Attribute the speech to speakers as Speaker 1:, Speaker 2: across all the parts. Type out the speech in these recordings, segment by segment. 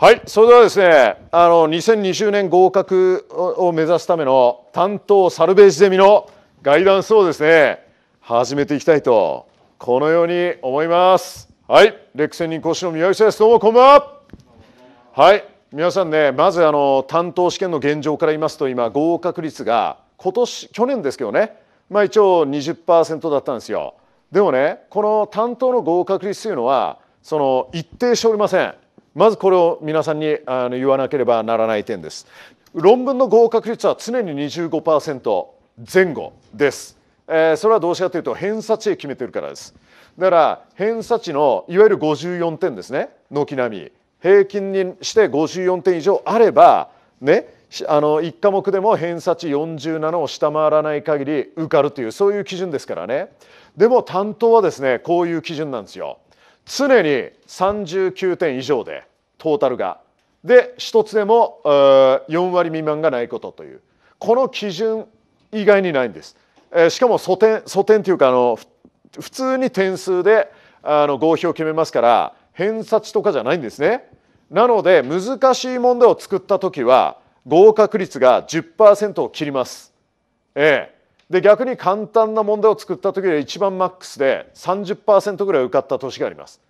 Speaker 1: はい、それではですね、あの2020年合格を目指すための担当サルベージゼミのガイダンスをですね、始めていきたいとこのように思います。はい、レック専任講師の宮内です。どうもこんばんは。はい、皆さんね、まずあの担当試験の現状から言いますと、今合格率が今年去年ですけどね、まあ一応20%だったんですよ。でもね、この担当の合格率というのはその一定しておりません。まずこれを皆さんにあの言わなければならない点です論文の合格率は常に25%前後です、えそれはどうしてかというと偏差値で決めてるからですだから偏差値のいわゆる54点ですね軒並み平均にして54点以上あればねあの1科目でも偏差値47を下回らない限り受かるというそういう基準ですからねでも担当はですねこういう基準なんですよ常に39点以上でトータルがで1つでも4割未満がないことというこの基準以外にないんです、えしかも素点素点というかあの普通に点数であの合否を決めますから偏差値とかじゃないんですねなので難しい問題を作った時は合格率が10%を切ります、えで逆に簡単な問題を作った時で一番マックスで30%ぐらい受かった年があります、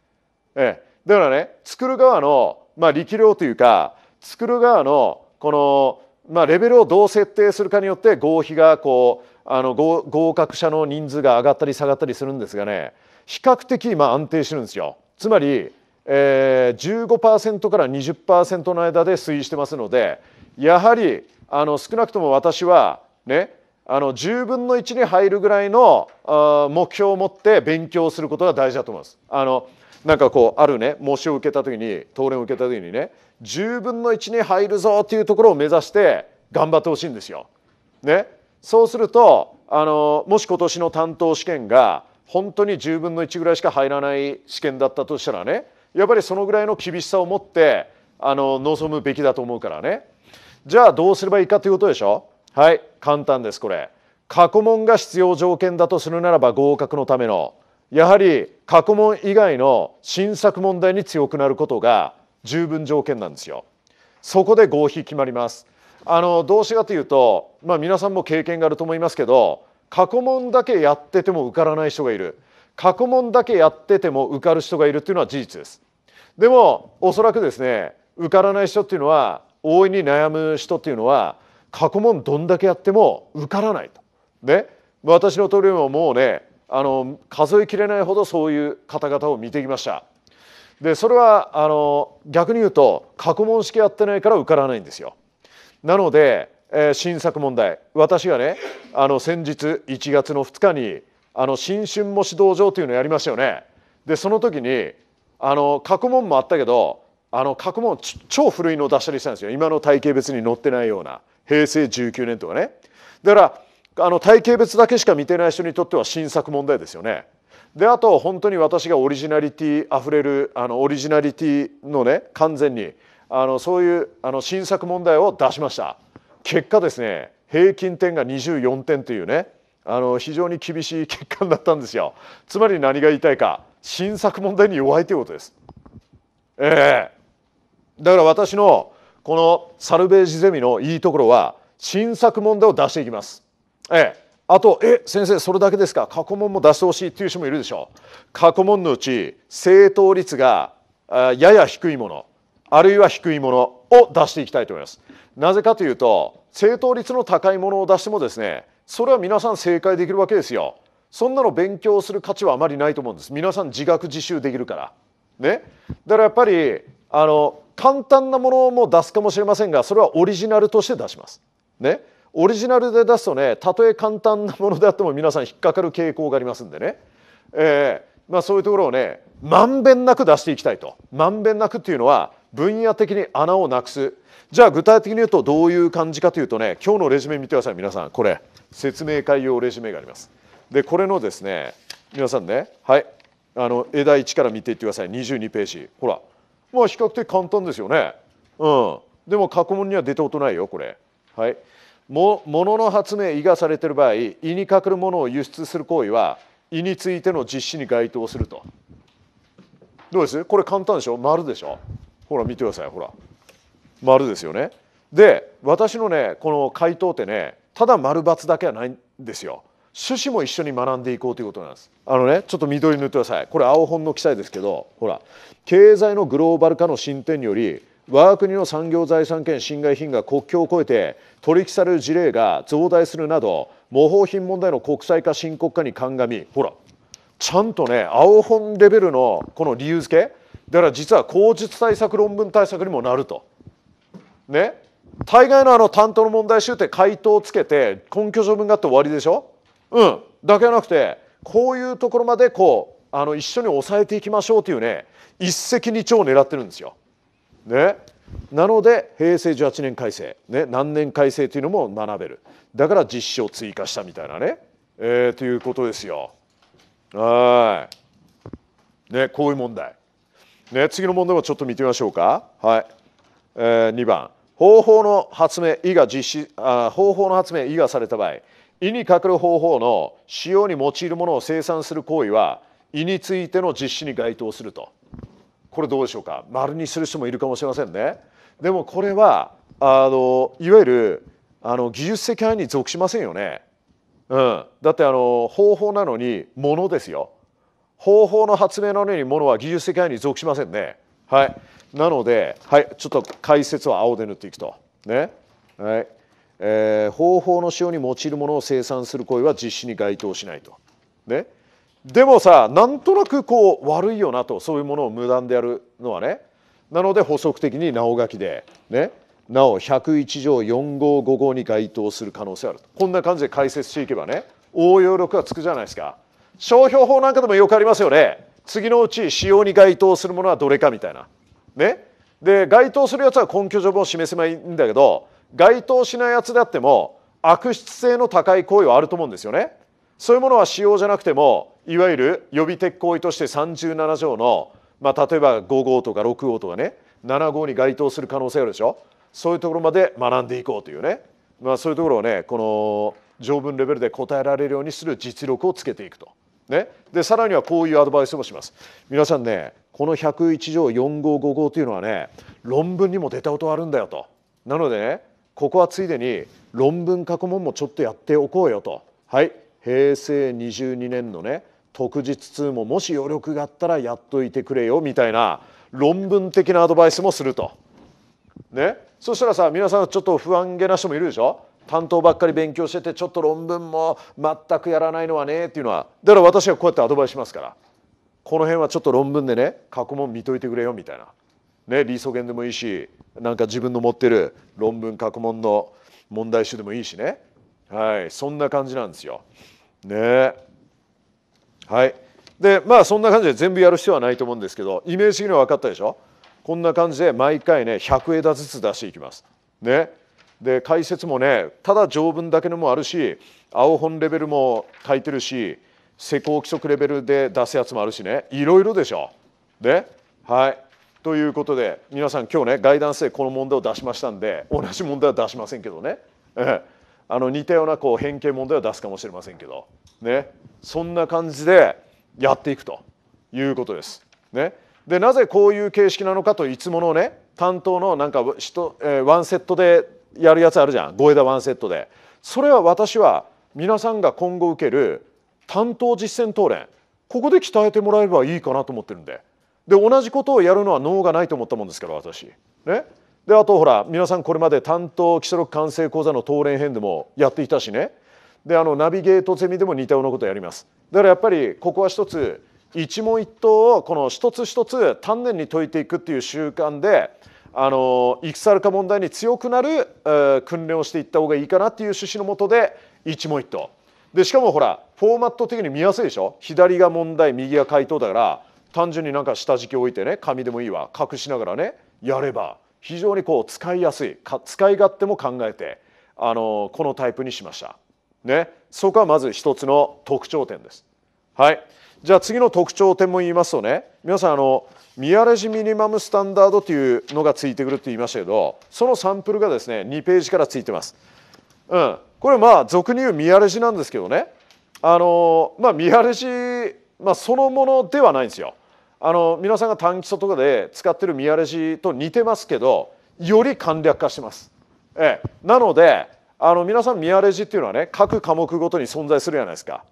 Speaker 1: えだからね作る側の、まあ、力量というか作る側のこの、まあ、レベルをどう設定するかによって合否がこうあの合格者の人数が上がったり下がったりするんですがね比較的まあ安定してるんですよ。つまり、えー、15%から20%の間で推移してますのでやはりあの少なくとも私はねあの10分の1に入るぐらいの目標を持って勉強することが大事だと思います。あのなんかこうあるね模試を受けた時に当連を受けた時にね10分の1に入るぞっていうところを目指して頑張ってほしいんですよ。ね、そうするとあのもし今年の担当試験が本当に10分の1ぐらいしか入らない試験だったとしたらねやっぱりそのぐらいの厳しさを持ってあの臨むべきだと思うからねじゃあどうすればいいかということでしょはい簡単ですこれ過去問が必要条件だとするならば合格のためのやはり過去問以外の新作問題に強くなることが十分条件なんですよ。そこで合否決まります。あのどうしがというと、まあ、皆さんも経験があると思いますけど過去問だけやってても受からない人がいる過去問だけやってても受かる人がいるっていうのは事実です。でもおそらくですね受からない人っていうのは大いに悩む人っていうのは過去問どんだけやっても受からないと。ね私のトリオももうねあの数えきれないほどそういう方々を見てきましたでそれはあの逆に言うと過去問式やってないから受からないんですよなので、えー、新作問題私がねあの先日1月の2日にあの新春模試道場というのをやりましたよねでその時にあの過去問もあったけどあの過去問超古いのを出したりしたんですよ今の体系別に載ってないような平成19年とかねだからあの体型別だけしか見てない人にとっては新作問題ですよね。であと本当に私がオリジナリティあふれるあのオリジナリティのね完全にあのそういうあの新作問題を出しました結果ですね平均点が24点というねあの非常に厳しい結果になったんですよつまり何が言いたいか新作問題に弱いということですええー、だから私のこのサルベージゼミのいいところは新作問題を出していきますええ、あと「え先生それだけですか過去問も出してほしい」っていう人もいるでしょ過去問のうち正答率がやや低いものあるいは低いものを出していきたいと思いますなぜかというと正答率の高いものを出してもですねそれは皆さん正解できるわけですよそんなの勉強する価値はあまりないと思うんです皆さん自学自習できるからねだからやっぱりあの簡単なものも出すかもしれませんがそれはオリジナルとして出しますねオリジナルで出すとねたとえ簡単なものであっても皆さん引っかかる傾向がありますんでね、えーまあ、そういうところをねまんべんなく出していきたいとまんべんなくっていうのは分野的に穴をなくすじゃあ具体的に言うとどういう感じかというとね今日のレジュメ見てください皆さんこれ説明会用レジュメがありますでこれのですね皆さんねはいあの枝1から見ていってください22ページほらまあ比較的簡単ですよねうんでも過去問には出たことないよこれはいもものの発明胃がされている場合胃にかかるものを輸出する行為は胃についての実施に該当するとどうですこれ簡単でしょ丸でしょほら見てくださいほら丸ですよねで私のねこの回答ってねただ丸×だけはないんですよ趣旨も一緒に学んでいこうということなんですあのねちょっと緑塗ってくださいこれ青本の記載ですけどほら経済のグローバル化の進展により我が国の産業財産権侵害品が国境を越えて取引される事例が増大するなど模倣品問題の国際化深刻化に鑑みほらちゃんとね青本レベルのこの理由付けだから実は口述対策論文対策にもなると。ね大概のあの担当の問題集って回答をつけて根拠条文があって終わりでしょうんだけじゃなくてこういうところまでこうあの一緒に抑えていきましょうというね一石二鳥を狙ってるんですよ。ね、なので平成18年改正、ね、何年改正というのも学べるだから実施を追加したみたいなね、えー、ということですよ。はい、ね、こういう問題、ね、次の問題もちょっと見てみましょうか。はいえー、2番方法の発明意が実施あ方法の発明意がされた場合意にかかる方法の使用に用いるものを生産する行為は意についての実施に該当すると。これどうでしょうか丸にする人もいるかもしれませんね。でもこれはあのいわゆるあの技術的範囲に属しませんよね。うん、だってあの方法なのにものですよ。方法の発明なのにものは技術的範囲に属しませんね。はい、なので、はい、ちょっと解説は青で塗っていくと。ねはいえー、方法の使用に用いるものを生産する行為は実施に該当しないと。ね、でもさなんとなくこう悪いよなとそういうものを無断でやるのはねなので補足的に直書きでねなお101条4号5号に該当する可能性あるこんな感じで解説していけばね応用力がつくじゃないですか商標法なんかでもよくありますよね次のうち使用に該当するものはどれかみたいなねで該当するやつは根拠条文を示せばいいんだけど該当しないやつであっても悪質性の高い行為はあると思うんですよねそういうものは使用じゃなくてもいわゆる予備鉄行為として37条の、まあ、例えば5号とか6号とかね7号に該当する可能性あるでしょそういうところまで学んでいこうというね、まあ、そういうところをねこの条文レベルで答えられるようにする実力をつけていくと。ね、でさらにはこういうアドバイスもします。皆さんねこの101条4号5号というのはね論文にも出たことあるんだよと。なのでねここはついでに論文過去問もちょっとやっておこうよと。はい平成22年のね特日2ももし余力があったらやっといてくれよみたいな論文的なアドバイスもすると。ね、そしたらさ皆さんちょっと不安げな人もいるでしょ担当ばっかり勉強しててちょっと論文も全くやらないのはねっていうのはだから私がこうやってアドバイスしますからこの辺はちょっと論文でね過去問見といてくれよみたいな、ね、理想言でもいいしなんか自分の持ってる論文過去問の問題集でもいいしねはいそんな感じなんですよ。ねはいでまあそんな感じで全部やる必要はないと思うんですけどイメージ的には分かったでしょこんな感じで毎回ね100枝ずつ出していきます。ねで解説もねただ条文だけのもあるし青本レベルも書いてるし施工規則レベルで出すやつもあるしねいろいろでしょ。ねはいということで皆さん今日ねガイダンスでこの問題を出しましたんで同じ問題は出しませんけどね。ええあの似たようなこう変形問題は出すかもしれませんけど、ね、そんな感じでやっていくということです。ね、でなぜこういう形式なのかといつものね担当のなんか人、えー、ワンセットでやるやつあるじゃん5枝ワンセットでそれは私は皆さんが今後受ける担当実践当連ここで鍛えてもらえればいいかなと思ってるんでで同じことをやるのは能がないと思ったもんですから私ねであとほら皆さんこれまで担当基礎録完成講座の当連編でもやっていたしねであのナビゲートゼミでも似たようなことやりますだからやっぱりここは一つ一問一答をこの一つ一つ丹念に解いていくっていう習慣であの戦るか問題に強くなる、えー、訓練をしていった方がいいかなっていう趣旨のもとで一問一答でしかもほらフォーマット的に見やすいでしょ左が問題右が回答だから単純になんか下敷き置いてね紙でもいいわ隠しながらねやれば非常にこう使いやすい使い勝手も考えてあのこのタイプにしました。ね、そこはまず一つの特徴点です。はい、じゃあ次の特徴点も言いますとね皆さんあのミアレジミニマムスタンダードというのがついてくるって言いましたけどそのサンプルがですね2ページからついてます。うん、これまあ俗に言うミアレジなんですけどねあの、まあ、ミアレジ、まあ、そのものではないんですよ。あの皆さんが単期礎とかで使ってるミヤレジと似てますけどより簡略化してます。ええ、なのであの皆さんミヤレジっていうのはね各科目ごとに存在するじゃないですか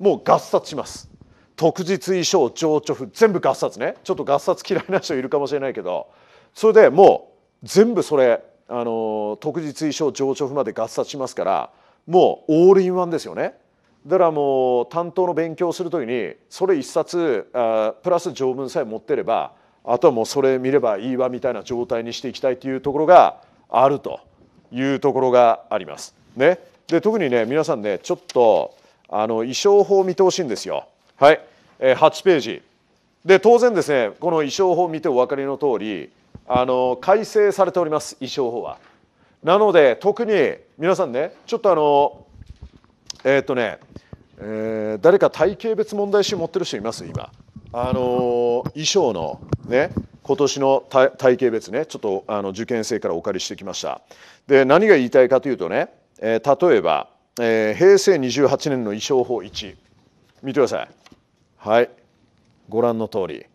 Speaker 1: もう合殺します。特実衣装情緒譜全部合殺ねちょっと合殺嫌いな人いるかもしれないけどそれでもう全部それあの特実衣装情緒譜まで合殺しますからもうオールインワンですよね。だからもう担当の勉強をするときにそれ一冊あプラス条文さえ持ってればあとはもうそれ見ればいいわみたいな状態にしていきたいというところがあるというところがあります。ね、で特にね皆さんねちょっとあの衣装法を見てほしいんですよ。はい、え8ページで当然ですねこの衣装法を見てお分かりの通りあの改正されております衣装法は。なので特に皆さんねちょっとあのえー、っとね、えー、誰か体型別問題集持ってる人います今。あの衣装のね今年の体型別ねちょっとあの受験生からお借りしてきましたで何が言いたいかというとね、えー、例えば、えー、平成28年の衣装法1見てくださいはいご覧の通り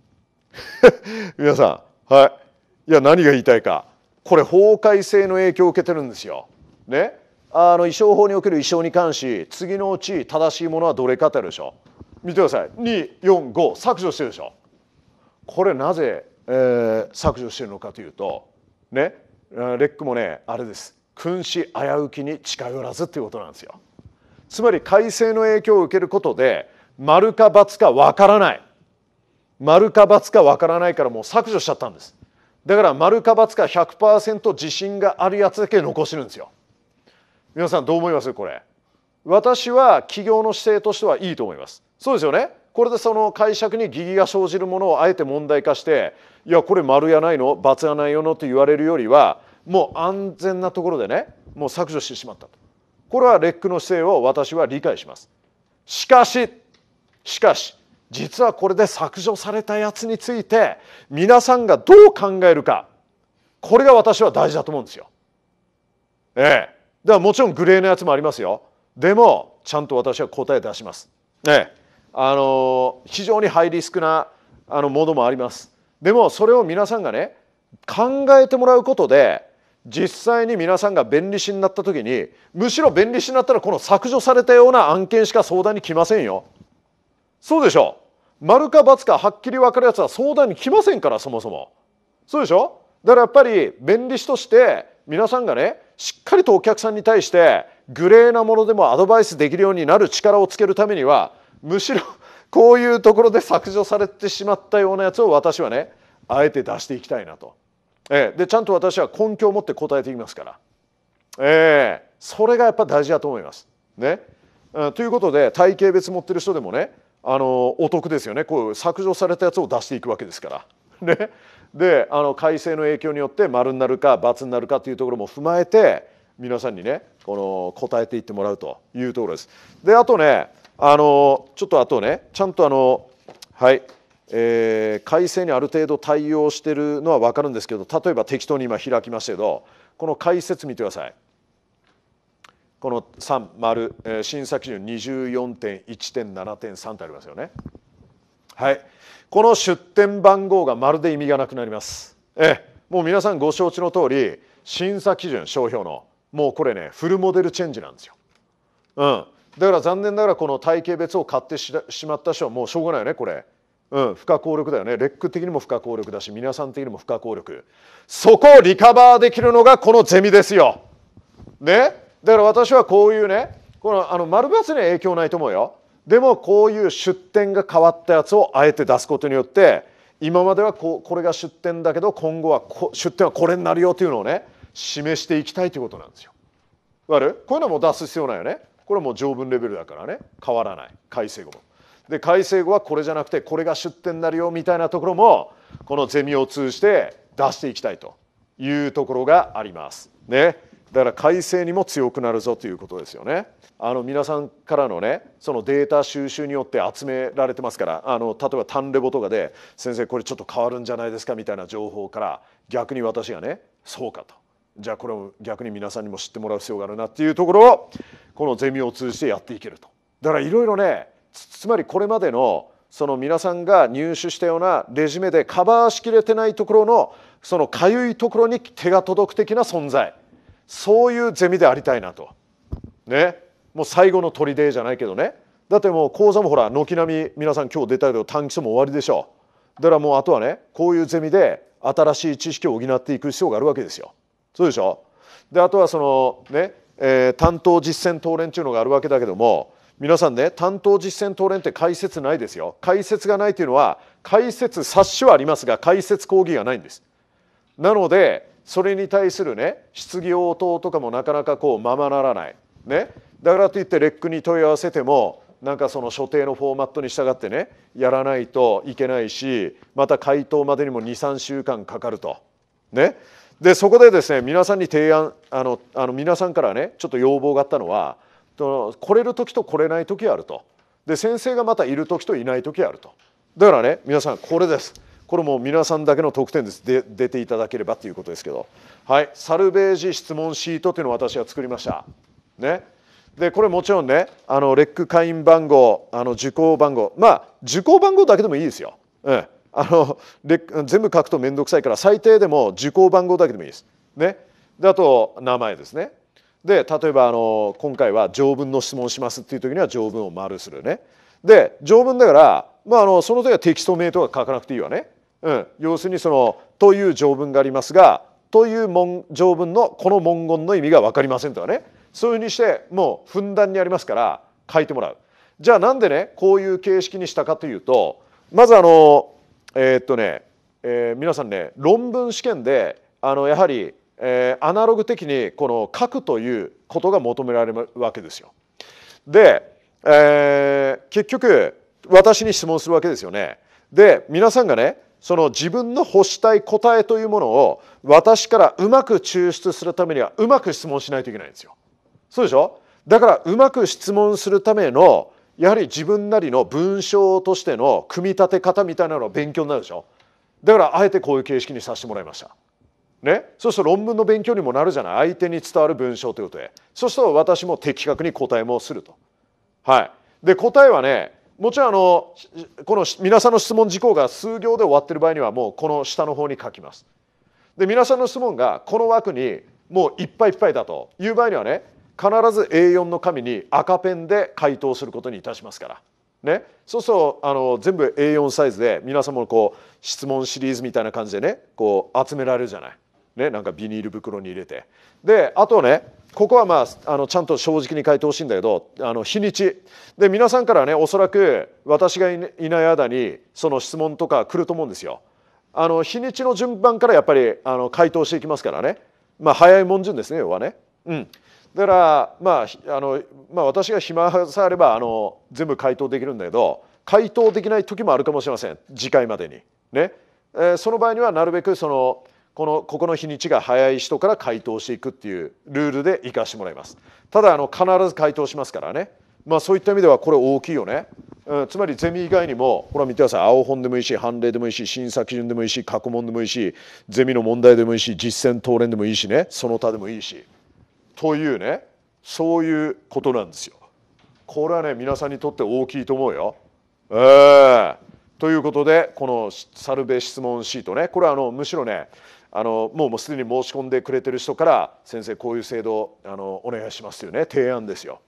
Speaker 1: 皆さんはいいや何が言いたいかこれ法改正の影響を受けてるんですよねあの衣装法における衣装に関し次のうち正しいものはどれかってあるでしょ見てください245削除してるでしょこれなぜ、えー、削除してるのかというとねレックもねあれです君子危うきに近寄らずっていうことなんですよつまり改正の影響を受けることで丸か×かわからない丸か×かわからないからもう削除しちゃったんですだから丸か×か100%自信があるやつだけ残してるんですよ皆さんどう思いますこれ私は企業の姿勢としてはいいと思いますそうですよねこれでその解釈に疑義が生じるものをあえて問題化していやこれ丸やないの罰やないよのと言われるよりはもう安全なところでねもう削除してしまったとこれはレックの姿勢を私は理解しますしかししかし実はこれで削除されたやつについて皆さんがどう考えるかこれが私は大事だと思うんですよ。ええ、だからもちろんグレーのやつもありますよでもちゃんと私は答え出します、ね、あの非常にハイリスクなあのものもありますでもそれを皆さんがね考えてもらうことで実際に皆さんが弁理士になった時にむしろ弁理士になったらこの削除されたような案件しか相談に来ませんよそうでしょ丸か×かはっきり分かるやつは相談に来ませんからそもそもそうでしょだからやっぱり弁理士として皆さんがねしっかりとお客さんに対してグレーなものでもアドバイスできるようになる力をつけるためにはむしろこういうところで削除されてしまったようなやつを私はねあえて出していきたいなと。えー、でちゃんと私は根拠を持って答えていきますから、えー、それがやっぱ大事だと思います。ね、うん、ということで体型別持ってる人でもねあのお得ですよねこう削除されたやつを出していくわけですから。ね、であの改正の影響によって丸になるか×になるかというところも踏まえて皆さんにねこの答えていってもらうというところです。であとねあのちょっとあとねちゃんとあのはい、えー、改正にある程度対応してるのは分かるんですけど例えば適当に今開きましたけどこの解説見てください。この3丸、えー、審査基準24.1.7.3ってありますよね。はい、この出店番号がまるで意味がなくなります。えもう皆さんご承知の通り審査基準商標のもうこれねフルモデルチェンジなんですよ。うん、だから残念ながらこの体系別を買ってしまった人はもうしょうがないよねこれ。うん、不可抗力だよねレック的にも不可抗力だし皆さん的にも不可抗力そこをリカバーできるのがこのゼミですよ。ねだから私はこういうねこのあの丸抜に影響ないと思うよ。でもこういう出典が変わったやつをあえて出すことによって今まではここれが出典だけど今後はこ出典はこれになるよというのをね示していきたいということなんですよ。かるこういうのも出す必要ないよね。これはもう条文レベルだからね変わらない改正語も。で改正語はこれじゃなくてこれが出典になるよみたいなところもこのゼミを通じて出していきたいというところがあります。ね。だから改正にも強くなるぞということですよね。あの皆さんからのねそのデータ収集によって集められてますからあの例えばタンレボとかで「先生これちょっと変わるんじゃないですか」みたいな情報から逆に私がね「そうか」と。じゃあこれを逆に皆さんにも知ってもらう必要があるなっていうところをこのゼミを通じてやっていけると。だからいろいろねつまりこれまでのその皆さんが入手したようなレジュメでカバーしきれてないところのそのかゆいところに手が届く的な存在そういうゼミでありたいなとねもう最後の砦じゃないけどねだってもう講座もほら軒並み皆さん今日出たけど短期書も終わりでしょだからもうあとはねこういうゼミで新しい知識を補っていく必要があるわけですよそうでしょであとはそのね、えー、担当実践討論っていうのがあるわけだけども皆さんね担当実践討論って解説ないですよ解説がないというのは解説冊子はありますが解説講義がないんですなのでそれに対するね質疑応答とかもなかなかこうままならない、ね、だからといってレックに問い合わせてもなんかその所定のフォーマットに従ってねやらないといけないしまた回答までにも23週間かかると。ね、でそこでですね皆さんに提案あのあの皆さんからねちょっと要望があったのは来れる時と来れない時あるとで先生がまたいる時といない時あるとだからね皆さんこれです。これも皆さんだけの特典ですで出ていただければということですけど、はい、サルベージ質問シートというのを私は作りました。ね、でこれもちろんねあのレック会員番号あの受講番号まあ受講番号だけでもいいですよ。うん、あのレ全部書くと面倒くさいから最低でも受講番号だけでもいいです。ね、であと名前ですね。で例えばあの今回は条文の質問しますっていう時には条文を丸するね。で条文だから、まあ、あのその時はテキスト名とか書かなくていいわね。うん、要するにその「という条文がありますが「という文条文のこの文言の意味が分かりません」とかねそういうふうにしてもうふんだんにありますから書いてもらう。じゃあなんでねこういう形式にしたかというとまずあのえー、っとね、えー、皆さんね論文試験であのやはり、えー、アナログ的にこの書くということが求められるわけですよ。で、えー、結局私に質問するわけですよね。で皆さんがねその自分の欲したい答えというものを私からうまく抽出するためにはうまく質問しないといけないんですよ。そうでしょだからうまく質問するためのやはり自分なりの文章としての組み立て方みたいなのを勉強になるでしょだからあえてこういう形式にさせてもらいました。ね、そうすると論文の勉強にもなるじゃない相手に伝わる文章ということでそうすると私も的確に答えもすると。はい、で答えはねもちろんあのこの皆さんの質問事項が数行で終わってる場合にはもうこの下の方に書きます。で皆さんの質問がこの枠にもういっぱいいっぱいだという場合にはね必ず A4 の紙に赤ペンで回答することにいたしますから。ね、そうするとあの全部 A4 サイズで皆さんもこう質問シリーズみたいな感じでねこう集められるじゃない、ね、なんかビニール袋に入れてであとねここはまああのちゃんと正直に書いてほしいんだけどあの日にちで皆さんからねおそらく私がいない間にその質問とか来ると思うんですよ。あの日にちの順番からやっぱりあの回答していきますからね、まあ、早いもん順ですね要はね。うん、だからまああの、まあ、私が暇さえあればあの全部回答できるんだけど回答できない時もあるかもしれません次回までに。ねえその場合にはなるべくそのこのここの日にちが早い人から回答していくっていうルールで生かしてもらいますただあの必ず回答しますからねまあそういった意味ではこれ大きいよね、うん、つまりゼミ以外にもほら見てください青本でもいいし判例でもいいし審査基準でもいいし過去問でもいいしゼミの問題でもいいし実践答練でもいいしねその他でもいいしというねそういうことなんですよこれはね皆さんにとって大きいと思うよええー、ということでこのサルベ質問シートねこれはあのむしろねあのもうすでに申し込んでくれてる人から先生こういう制度あのお願いしますというね提案ですよ。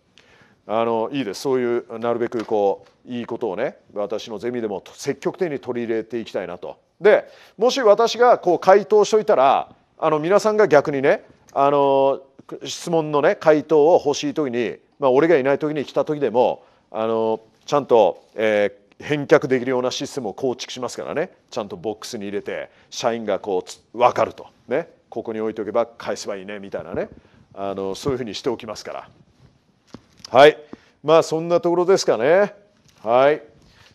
Speaker 1: あのいいですそういうなるべくこういいことをね私のゼミでも積極的に取り入れていきたいなと。でもし私がこう回答しといたらあの皆さんが逆にねあの質問のね回答を欲しい時に、まあ、俺がいない時に来た時でもあのちゃんと、えー、返却できるようなシステムを構築しますからねちゃんとボックスに入れて社員がこう分かると、ね、ここに置いておけば返せばいいねみたいなねあのそういうふうにしておきますからはいまあそんなところですかねはい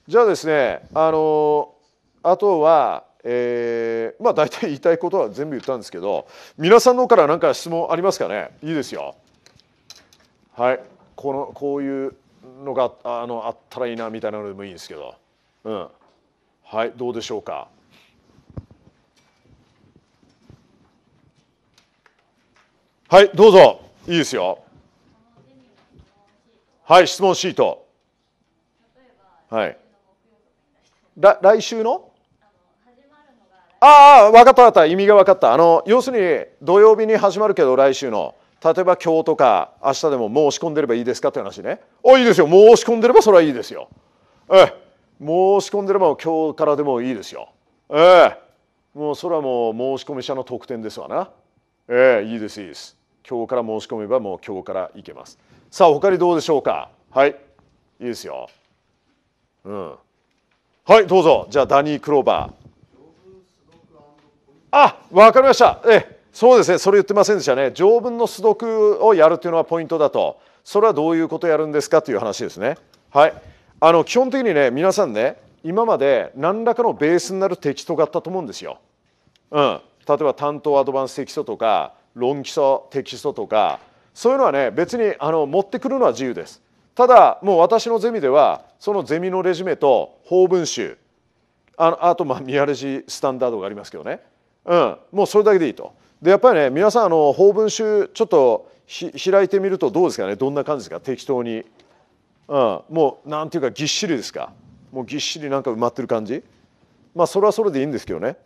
Speaker 1: じゃあですねあのあとはえー、まあ大体言いたいことは全部言ったんですけど皆さんの方から何か質問ありますかねいいですよはいこのこういうのがあのあったらいいなみたいなのでもいいんですけど、うん、はいどうでしょうか。はいどうぞいいですよ。はい質問シート。はい。来週のああ分かった分かった意味が分かったあの要するに土曜日に始まるけど来週の。例えば今日とか明日でも申し込んでればいいですかって話ねあいいですよ申し込んでればそれはいいですよええ申し込んでれば今日からでもいいですよええもうそれはもう申し込み者の特典ですわなええいいですいいです今日から申し込めばもう今日からいけますさあ他にどうでしょうかはいいいですようんはいどうぞじゃあダニー・クローバーあわかりましたええそうですねそれ言ってませんでしたね条文の素読をやるというのはポイントだとそれはどういうことをやるんですかという話ですねはいあの基本的にね皆さんね今まで何らかのベースになるテキストがあったと思うんですよ、うん、例えば担当アドバンステキストとか論基礎テキストとかそういうのはね別にあの持ってくるのは自由ですただもう私のゼミではそのゼミのレジュメと法文集ああとまあアレジスタンダードがありますけどね、うん、もうそれだけでいいとでやっぱりね皆さんあの法文集ちょっと開いてみるとどうですかねどんな感じですか適当に、うん、もうなんていうかぎっしりですかもうぎっしりなんか埋まってる感じまあそれはそれでいいんですけどね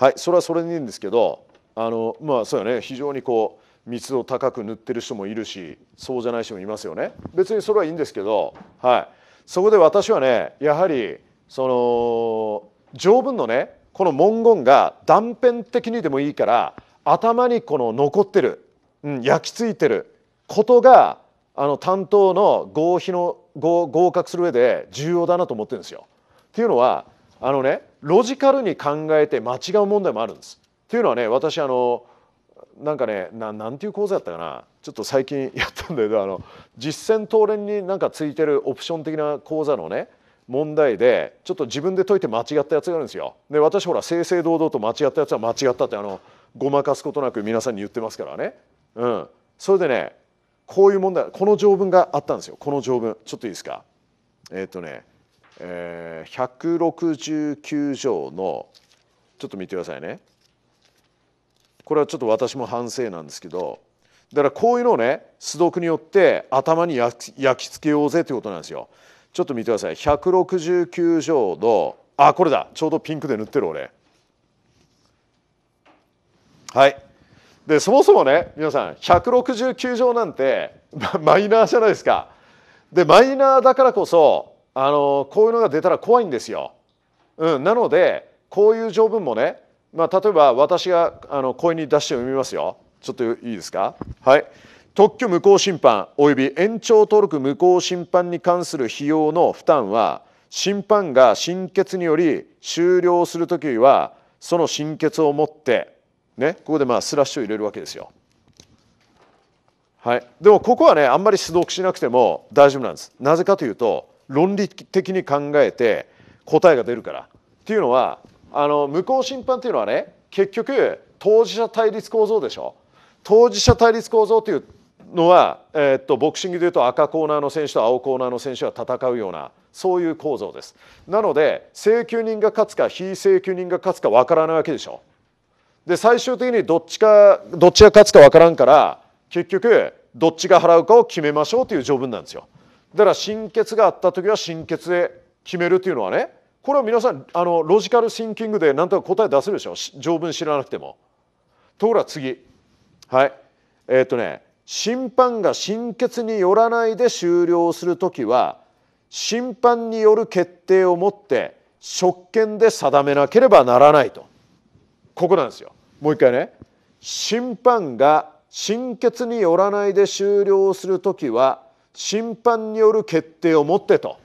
Speaker 1: はいそれはそれでいいんですけどあのまあそうよね非常にこう密度高く塗ってる人もいるしそうじゃない人もいますよね別にそれはいいんですけどはいそこで私はねやはりその条文のねこの文言が断片的にでもいいから頭にこの残ってる、うん、焼き付いてることがあの担当の合否の合格する上で重要だなと思ってるんですよ。っていうのはあのねロジカルに考えて間違う問題もあるんです。っていうのはね私あのなんかねななんていう講座やったかなちょっと最近やったんだけどあの実践東連になんかついてるオプション的な講座のね問題でちょっと自分で解いて間違ったやつがあるんですよ。で私ほら正々堂々と間違ったやつは間違ったってあのごまかすことなく皆さんに言ってますからね。うん、それでねこういう問題この条文があったんですよこの条文ちょっといいですか。えっ、ー、とね、えー、169条のちょっと見てくださいね。これはちょっと私も反省なんですけどだからこういうのをね素読によって頭に焼き付けようぜということなんですよ。ちょっと見てください169条のあこれだちょうどピンクで塗ってる俺はいでそもそもね皆さん169条なんて、マイナーじゃないですかでマイナーだからこそあのこういうのが出たら怖いんですよ、うん、なのでこういう条文もね、まあ、例えば私があの声に出して読みますよちょっといいですかはい特許無効審判及び延長登録無効審判に関する費用の負担は審判が審決により終了する時はその審決をもってねここでまあスラッシュを入れるわけですよ。はい、でもここはねあんまり指読しなくても大丈夫なんです。なぜかというと論理的に考えて答えが出るから。っていうのはあの無効審判っていうのはね結局当事者対立構造でしょ。当事者対立構造というのは、えー、っとボクシングでいうと赤コーナーの選手と青コーナーの選手が戦うようなそういう構造ですなので請求人が勝つか非請求人が勝つかわからないわけでしょで最終的にどっちかどっちが勝つかわからんから結局どっちが払うかを決めましょうという条文なんですよだから心血があった時は心血で決めるというのはねこれは皆さんあのロジカルシンキングでなんとか答え出せるでしょ条文知らなくてもところが次はいえー、っとね審判が審決によらないで終了する時は審判による決定をもって職権で定めなければならないとここなんですよもう一回ね審判が審決によらないで終了する時は審判による決定をもってと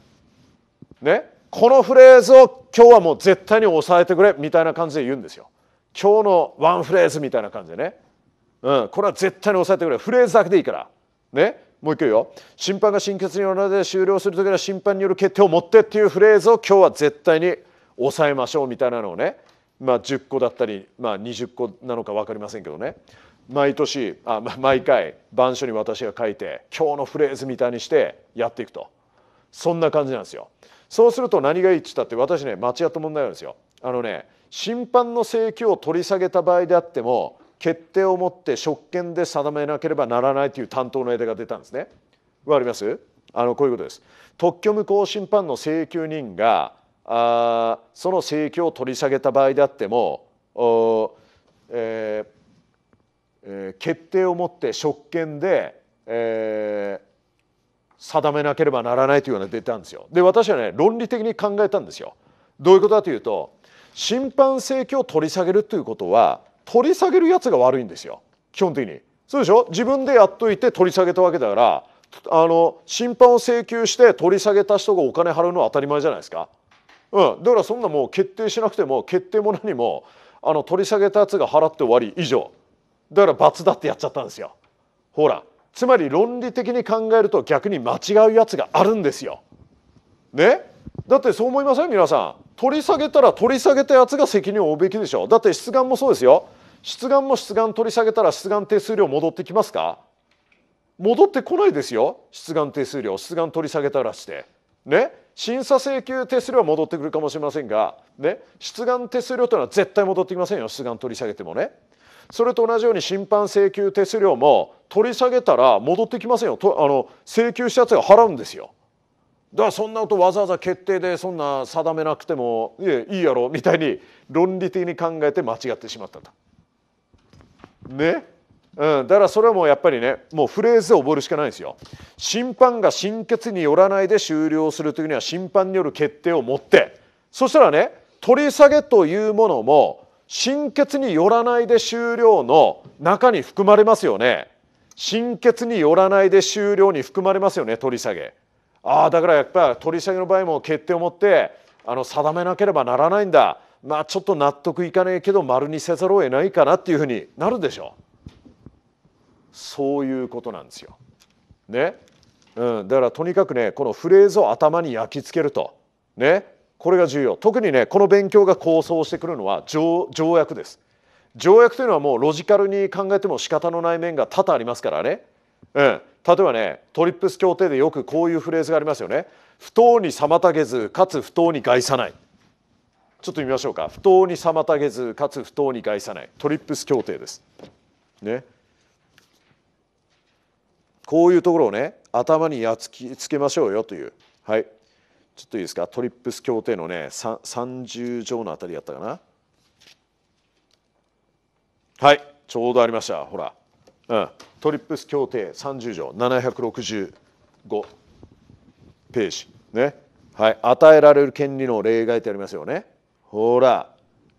Speaker 1: ねこのフレーズを今日はもう絶対に抑えてくれみたいな感じで言うんですよ今日のワンフレーズみたいな感じでねうん、これは絶対に抑えてくれフレーズだけでいいからねもう一回よ審判が審決によらで終了する時は審判による決定を持ってっていうフレーズを今日は絶対に抑えましょうみたいなのをね、まあ、10個だったり、まあ、20個なのか分かりませんけどね毎年あ毎回板書に私が書いて今日のフレーズみたいにしてやっていくとそんな感じなんですよ。そうすると何がいいって言ったって私ね間違った問題なんですよ。あのね審判の請求を取り下げた場合であっても決定をもって職権で定めなければならないという担当の枝が出たんですね。わかりますあのこういうことです。特許無効審判の請求人があその請求を取り下げた場合であっても、お、えーえー、決定をもって職権で、えー、定めなければならないというような出たんですよ。で私はね論理的に考えたんですよ。どういうことかというと審判請求を取り下げるということは取り下げるやつが悪いんですよ基本的に。そうでしょ自分でやっといて取り下げたわけだからあの審判を請求して取り下げた人がお金払うのは当たり前じゃないですか。うん、だからそんなもう決定しなくても決定も何もあの取り下げたやつが払って終わり以上だから罰だってやっちゃったんですよ。ほらつまり論理的に考えると逆に間違うやつがあるんですよ。ねだってそう思いません皆さん取り下げたら取り下げたやつが責任を負うべきでしょだって出願もそうですよ出願も出願取り下げたら出願手数料戻ってきますか戻ってこないですよ出願手数料出願取り下げたらしてね審査請求手数料は戻ってくるかもしれませんが、ね、出願手数料というのは絶対戻ってきませんよ出願取り下げてもねそれと同じように審判請求手数料も取り下げたら戻ってきませんよとあの請求したやつが払うんですよだからそんなことわざわざ決定でそんな定めなくてもいいいやろみたいに論理的に考えて間違ってしまったと。ね、うん、だからそれはもうやっぱりねもうフレーズで覚えるしかないですよ審判が審決によらないで終了する時には審判による決定を持ってそしたらね取り下げというものも心決によらないで終了の中に含まれますよね審決によらないで終了に含まれますよね取り下げああだからやっぱり取り下げの場合も決定を持ってあの定めなければならないんだまあちょっと納得いかねえけど丸にせざるを得ないかなっていうふうになるでしょうそういうことなんですよ。ね、うん、だからとにかくねこのフレーズを頭に焼き付けると、ね、これが重要特にねこの勉強が構想してくるのは条約です。条約というのはもうロジカルに考えても仕方のない面が多々ありますからね、うん、例えばねトリップス協定でよくこういうフレーズがありますよね。不当に妨げずかつ不当に害さないちょっと見ましょうか不当に妨げずかつ不当に害さないトリップス協定です。ね、こういうところをね頭にやっつきつけましょうよというはいちょっといいですかトリップス協定のね30条のあたりやったかなはいちょうどありましたほら、うん、トリップス協定30条765ページねはい与えられる権利の例外ってありますよねほら、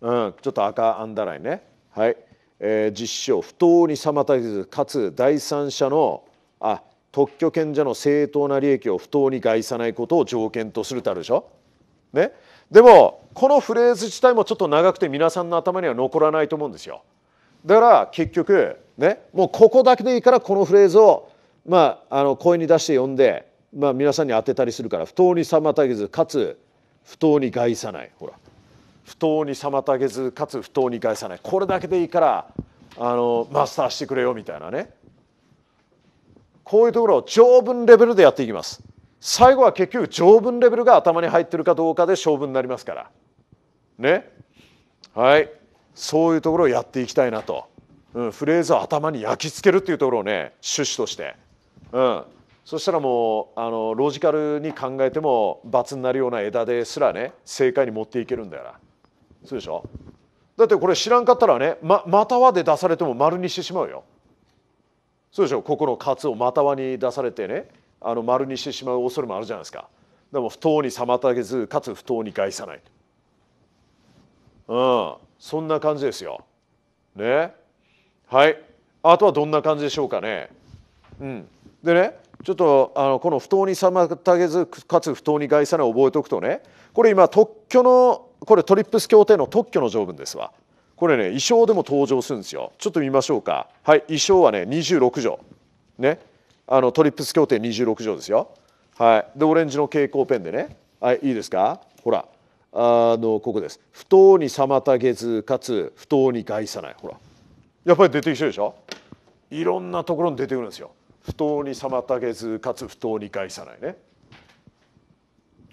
Speaker 1: うん、ちょっと赤アンダーラインね。はい。えー、実証不当に妨げずかつ第三者のあ特許権者の正当な利益を不当に害さないことを条件とするってあるでしょ、ね、でもこのフレーズ自体もちょっと長くて皆さんの頭には残らないと思うんですよだから結局ねもうここだけでいいからこのフレーズを、まあ、あの声に出して読んで、まあ、皆さんに当てたりするから不当に妨げずかつ不当に害さないほら不当に妨げずかつ不当に返さないこれだけでいいからあのマスターしてくれよみたいなねこういうところを条文レベルでやっていきます最後は結局条文レベルが頭に入ってるかどうかで勝負になりますからねはいそういうところをやっていきたいなと、うん、フレーズを頭に焼き付けるっていうところをね趣旨として、うん、そしたらもうあのロジカルに考えても罰になるような枝ですらね正解に持っていけるんだよな。そうでしょだってこれ知らんかったらね、ま、またはで出されても丸にしてしまうよそうでしょここのカツをまたはに出されてねあの丸にしてしまう恐れもあるじゃないですかでも不当に妨げずかつ不当に害さないうんそんな感じですよねはいあとはどんな感じでしょうかねうんでねちょっとあのこの不当に妨げずかつ不当に害さない覚えておくとねこれ今特許のこれトリップス協定の特許の条文ですわこれね衣装でも登場するんですよちょっと見ましょうかはい衣装はね26条ねあのトリップス協定26条ですよはいでオレンジの蛍光ペンでねはいいいですかほらあのここです不当に妨げずかつ不当に害さないほらやっぱり出てきてるでしょいろんなところに出てくるんですよ不当に妨げずかつ不当に害さないね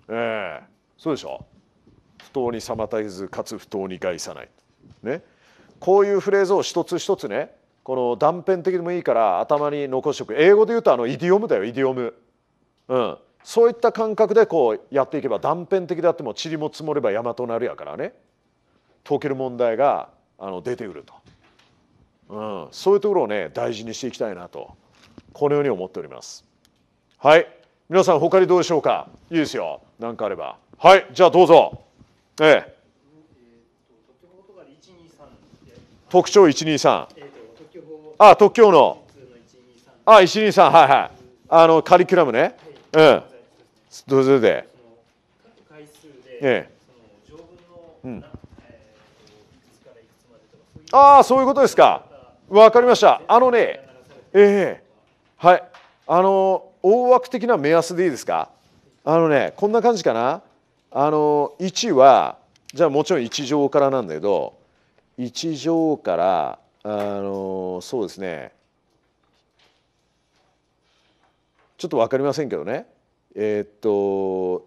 Speaker 1: ええー、そうでしょ不当に妨げずかつ不当に害さない、ね、こういうフレーズを一つ一つねこの断片的でもいいから頭に残しておく英語で言うとあのイディオムだよイディオム、うん、そういった感覚でこうやっていけば断片的であっても塵も積もれば山となるやからね解ける問題があの出てくると、うん、そういうところをね大事にしていきたいなとこのように思っておりますはい皆さん他にどうでしょうかいいですよ何かあればはいじゃあどうぞええ特徴一二三。あ特許のあ一二三、はいはいあのカリキュラムね、はい、うんどうぞで回数で、ええ、うん、ああそういうことですかわかりましたあのねええはいあの大枠的な目安でいいですかあのねこんな感じかなあの1はじゃあもちろん1乗からなんだけど1乗からあのそうですねちょっと分かりませんけどねえー、っと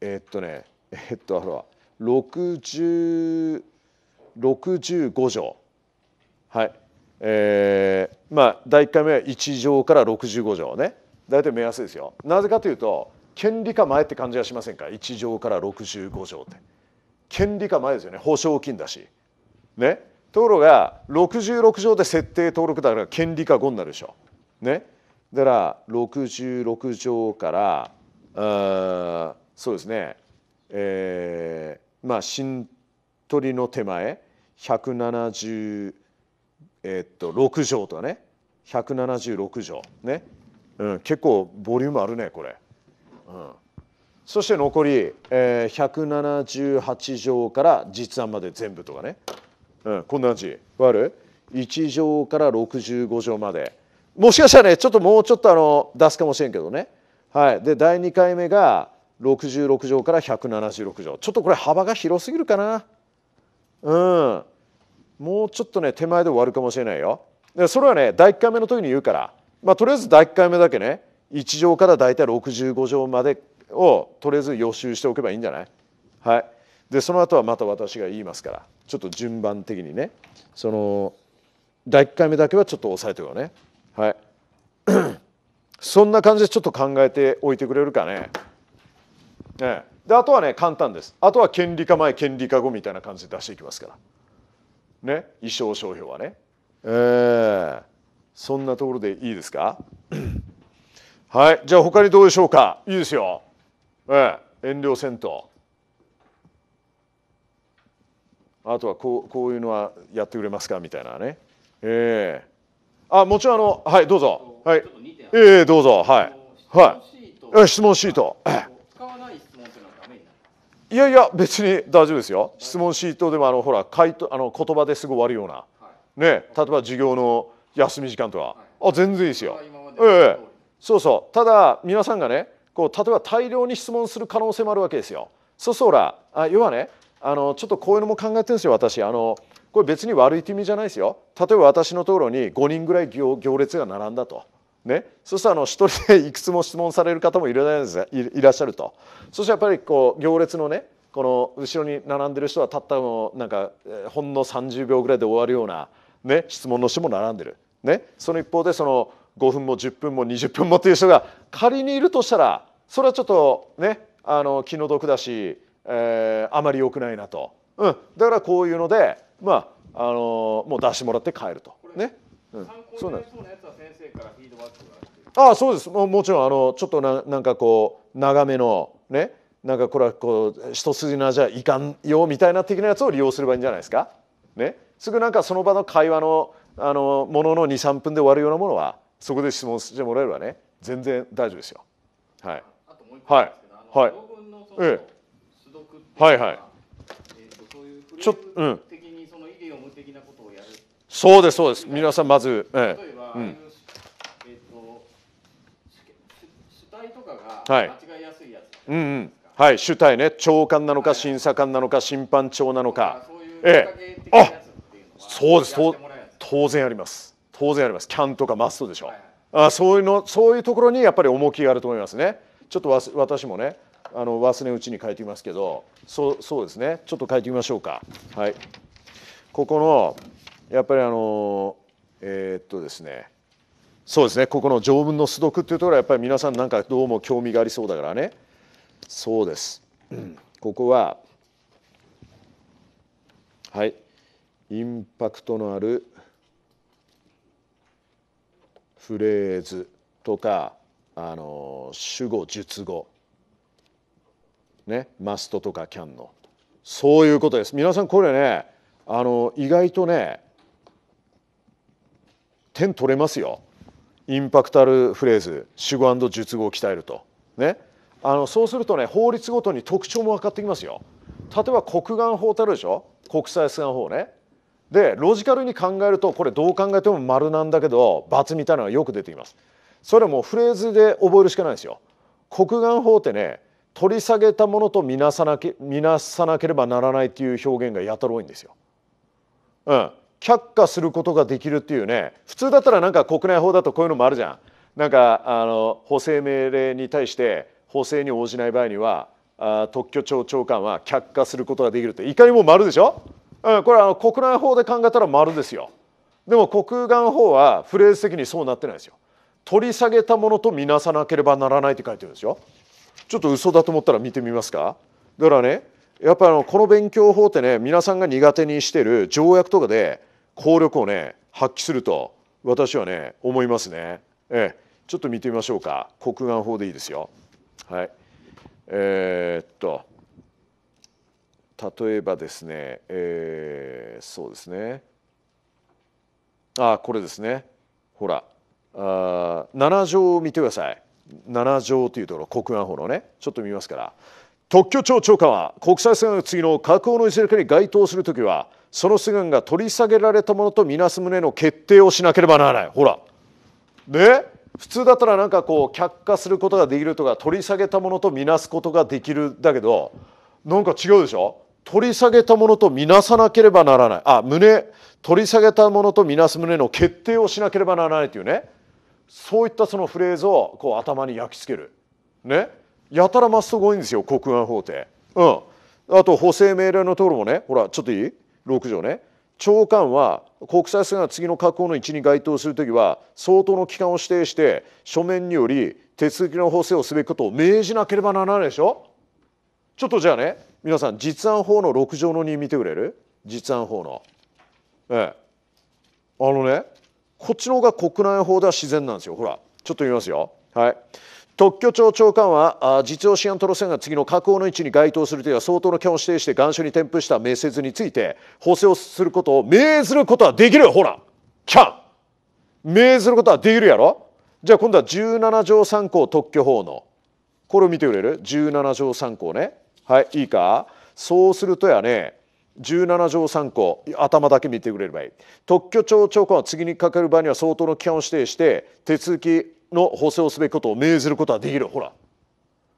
Speaker 1: えー、っとねえー、っとあれは6 5条はいえー、まあ第1回目は1乗から65条ね大体目安ですよなぜかというと権利か前って感じがしませんか1条から65条って権利か前ですよね保証金だしねところが66条で設定登録だから権利か5になるでしょねだから66条からあそうですねえー、まあ新取の手前170えっと6条とかね176条ね、うん、結構ボリュームあるねこれうん、そして残り、えー、178条から実案まで全部とかね、うん、こんな感じ割る1条から65条までもしかしたらねちょっともうちょっとあの出すかもしれんけどねはいで第2回目が66条から176条、ちょっとこれ幅が広すぎるかなうんもうちょっとね手前で終わるかもしれないよでそれはね第1回目の時に言うからまあとりあえず第1回目だけね1条から大体65条までをとりあえず予習しておけばいいんじゃないはい。でその後はまた私が言いますからちょっと順番的にねその第1回目だけはちょっと押さえておくねはい そんな感じでちょっと考えておいてくれるかねねであとはね簡単ですあとは権利化前権利化後みたいな感じで出していきますからね衣装商標はねえー、そんなところでいいですかはいじゃあ他にどうでしょうかいいですよ、ええ、遠慮せんとあとはこうこういうのはやってくれますかみたいなねええあもちろんあのはいどうぞはいええどうぞはいはいえ、質問シート、い、使わない質問いやいや別に大丈夫ですよ質問シートでもあのほら回答あの言葉ですぐ終わるような、はい、ね例えば授業の休み時間とか、はい、あ全然いいですよええそうそうただ皆さんがねこう例えば大量に質問する可能性もあるわけですよ。そうそうらあ要はねあのちょっとこういうのも考えてるんですよ私あのこれ別に悪い意味じゃないですよ例えば私のところに5人ぐらい行行列が並んだと。ね、そしたらあの1人でいくつも質問される方もいらっしゃるとそしてやっぱりこう行列のねこの後ろに並んでる人はたったのなんかほんの30秒ぐらいで終わるような、ね、質問の人も並んでる、ね、その一方でその5分も10分も20分もっていう人が仮にいるとしたらそれはちょっとねあの気の毒だし、えー、あまり良くないなと、うん、だからこういうので、まああのもう出してもらって帰ると。ねうん、そああそうですももちろんあのちょっとななんかこう長めのねなんかこれはこう一筋縄じゃいかんよみたいな的なやつを利用すればいいんじゃないですか。ね、すぐなんかその場の会話のあのものの23分で終わるようなものはそこで質問してもらえればね全然大丈夫ですよ。はい。はいはいはいはい。ちょっとうそうですそうです皆さんまず、え例えば、うんえー、と主体とかが間違いやすいやつ、はい、うんうんはい主体ね長官なのか審査官なのか審判長なのか、ええあそうです当然あります当然ありますキャンとかマストでしょ、はい、あそういうのそういうところにやっぱり重きがあると思いますねちょっとわ私もねあの忘れうちに書いてみますけどそうそうですねちょっと書いてみましょうかはいここのやっぱりあのえー、っとですねそうですねここの条文の素読っていうところはやっぱり皆さんなんかどうも興味がありそうだからねそうです、うん、ここははいインパクトのあるフレーズとかあの主語述語ねマストとかキャンのそういうことです皆さんこれねあの意外とね点取れますよインパクタルフレーズ主語述語を鍛えるとねあのそうするとね法律ごとに特徴も分かってきますよ例えば国眼法ってあるでしょ国際出願法ねでロジカルに考えるとこれどう考えても丸なんだけど×みたいなのがよく出ています。それはもうフレーズで覚えるしかないですよ。国眼法ってね取り下げたものと見なさなけ見なさなければならないっていう表現がやたら多いんですよ。うん、却下することができるっていうね普通だったらなんか国内法だとこういうのもあるじゃん。なんかあの補正命令に対して補正に応じない場合にはあ特許庁長官は却下することができるっていかにも丸でしょうん、これは国内法で考えたら丸ですよでも国願法はフレーズ的にそうなってないですよ取り下げたものと見なさなければならないって書いてるんですよちょっと嘘だと思ったら見てみますかだからねやっぱりこの勉強法ってね皆さんが苦手にしてる条約とかで効力をね発揮すると私はね思いますね、ええ、ちょっと見てみましょうか国願法でいいですよはいえー、っと例えばですね、えー、そうですねあこれですねほらあ7条を見てください7条というところ国安法のねちょっと見ますから特許庁長官は国際線願の次の核をのいずれかに該当するときはその請願が取り下げられたものとみなす旨の決定をしなければならないほらね普通だったらなんかこう却下することができるとか取り下げたものとみなすことができるだけどなんか違うでしょ取り下げたものとみなさなければならないあ胸取り下げたものとみなす胸の決定をしなければならないというねそういったそのフレーズをこう頭に焼き付けるねやたらマストごいんですよ国安法廷うんあと補正命令のところもねほらちょっといい6条ね長官は国際線が次の確保の位置に該当するときは相当の期間を指定して書面により手続きの補正をすべきことを命じなければならないでしょちょっとじゃあね皆さん実案法の6条の2見てくれる実案法の。ええ。あのねこっちの方が国内法では自然なんですよほらちょっと見ますよ。はい、特許庁長官は実用シ案と路線が次の確保の位置に該当するという相当の権を指定して願書に添付した面接について補正をすることを命ずることはできるほらキャン命ずることはできるやろじゃあ今度は17条3項特許法のこれを見てくれる17条3項ねはいいいかそうするとやね17条3項頭だけ見てくれればいい特許庁長官は次にかかる場合には相当の期間を指定して手続きの補正をすべきことを命ずることはできるほら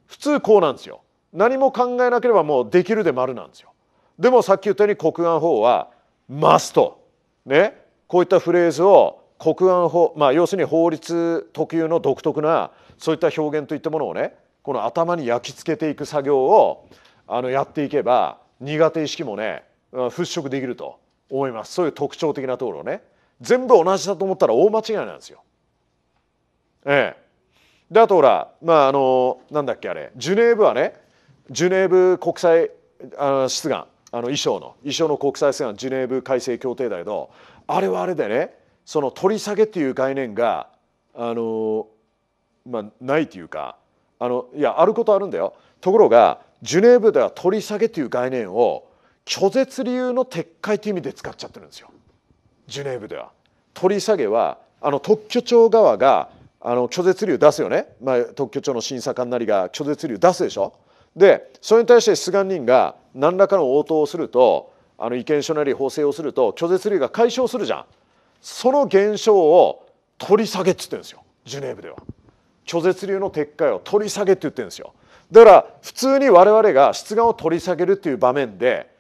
Speaker 1: 普通こうなんですよ何も考えなければもうできるで丸なんですよでもさっき言ったように国安法はマストねこういったフレーズを国安法まあ要するに法律特有の独特なそういった表現といったものをねこの頭に焼き付けていく作業をあのやっていけば苦手意識もね払拭できると思いますそういう特徴的なところね全部同じだと思ったら大間違いなんですよ。ええ。であとほらまああのなんだっけあれジュネーブはねジュネーブ国際あ出願あの衣装の衣装の国際出願ジュネーブ改正協定だけどあれはあれでねその取り下げっていう概念があの、まあ、ないというかあのいやあることあるんだよところがジュネーブでは取り下げという概念を拒絶理由の撤回という意味で使っちゃってるんですよジュネーブでは。取り下げはあの特許庁側があの拒絶理由出すよね、まあ、特許庁の審査官なりが拒絶理由出すでしょ。でそれに対して出願人が何らかの応答をするとあの意見書なり法制をすると拒絶理由が解消するじゃん。その現象を取り下げっつってるんですよジュネーブでは。拒絶流の撤回を取り下げって言ってるんですよだから普通に我々が出願を取り下げるっていう場面で